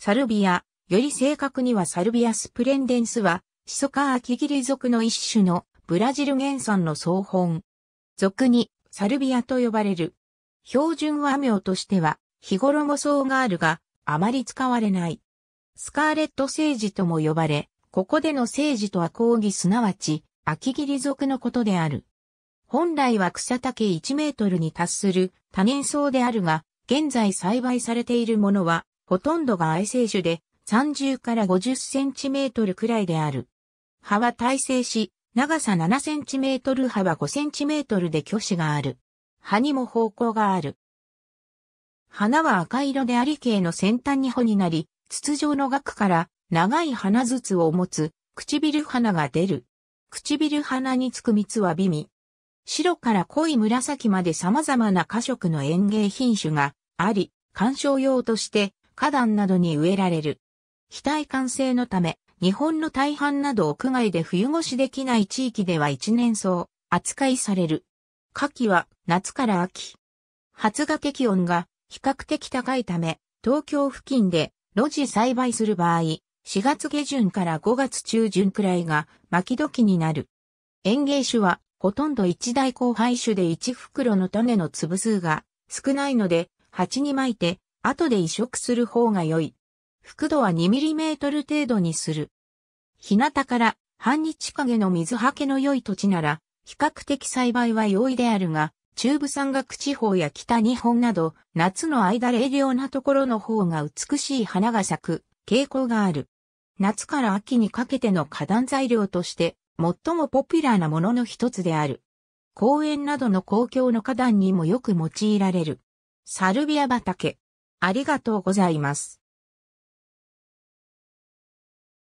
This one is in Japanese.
サルビア、より正確にはサルビアスプレンデンスは、シソカアキギリ属の一種のブラジル原産の草本。俗にサルビアと呼ばれる。標準和名としては、日頃も草があるが、あまり使われない。スカーレットセージとも呼ばれ、ここでのセージとは抗議すなわち、アキギリ属のことである。本来は草丈1メートルに達する多年草であるが、現在栽培されているものはほとんどが愛生種で30から50センチメートルくらいである。葉は耐性し、長さ7センチメートル幅5センチメートルで巨子がある。葉にも方向がある。花は赤色であり形の先端に穂になり、筒状の額から長い花筒を持つ唇花が出る。唇花につく蜜は微味。白から濃い紫まで様々な花色の園芸品種があり、観賞用として花壇などに植えられる。非耐完性のため、日本の大半など屋外で冬越しできない地域では一年草、扱いされる。夏季は夏から秋。発芽適温が比較的高いため、東京付近で露地栽培する場合、4月下旬から5月中旬くらいが巻き時になる。園芸種はほとんど一大交配種で1袋の種の粒数が少ないので、鉢に巻いて後で移植する方が良い。幅度は 2mm 程度にする。日向から半日陰の水はけの良い土地なら、比較的栽培は容易であるが、中部山岳地方や北日本など、夏の間冷涼なところの方が美しい花が咲く傾向がある。夏から秋にかけての花壇材料として、最もポピュラーなものの一つである。公園などの公共の花壇にもよく用いられる。サルビア畑。ありがとうございます。